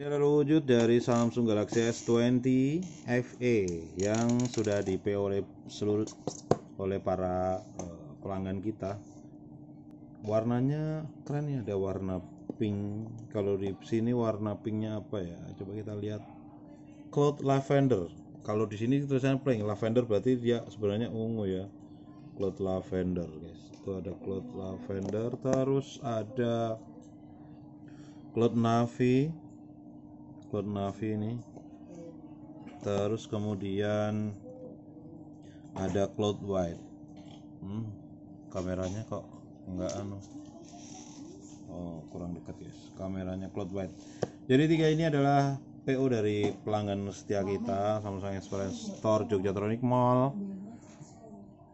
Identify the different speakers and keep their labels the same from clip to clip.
Speaker 1: adalah wujud dari Samsung Galaxy S20 FE yang sudah di PO oleh seluruh oleh para eh, pelanggan kita. Warnanya keren ya, ada warna pink. Kalau di sini warna pinknya apa ya? Coba kita lihat. Cloud lavender. Kalau di sini tulisannya pink, lavender berarti dia sebenarnya ungu ya. Cloud lavender, guys. Itu ada cloud lavender, terus ada cloud navy kurnafi ini terus kemudian ada cloud white hmm, kameranya kok enggak anu oh kurang dekat ya kameranya cloud white jadi tiga ini adalah PO dari pelanggan setia kita Samsung Experience Store Jogja Tronic Mall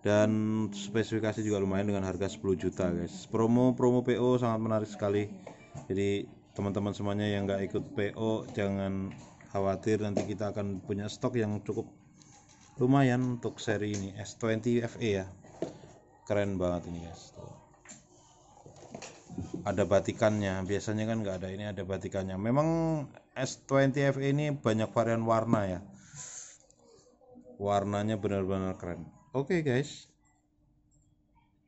Speaker 1: dan spesifikasi juga lumayan dengan harga 10 juta guys promo promo PO sangat menarik sekali jadi teman-teman semuanya yang nggak ikut PO jangan khawatir nanti kita akan punya stok yang cukup lumayan untuk seri ini S20 FE ya keren banget ini guys ada batikannya biasanya kan nggak ada ini ada batikannya memang S20 FE ini banyak varian warna ya warnanya benar-benar keren oke okay guys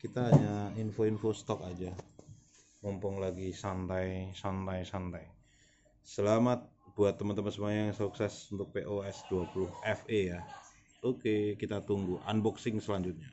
Speaker 1: kita hanya info-info stok aja mumpung lagi santai santai santai selamat buat teman-teman semuanya yang sukses untuk POS 20 FE ya oke kita tunggu unboxing selanjutnya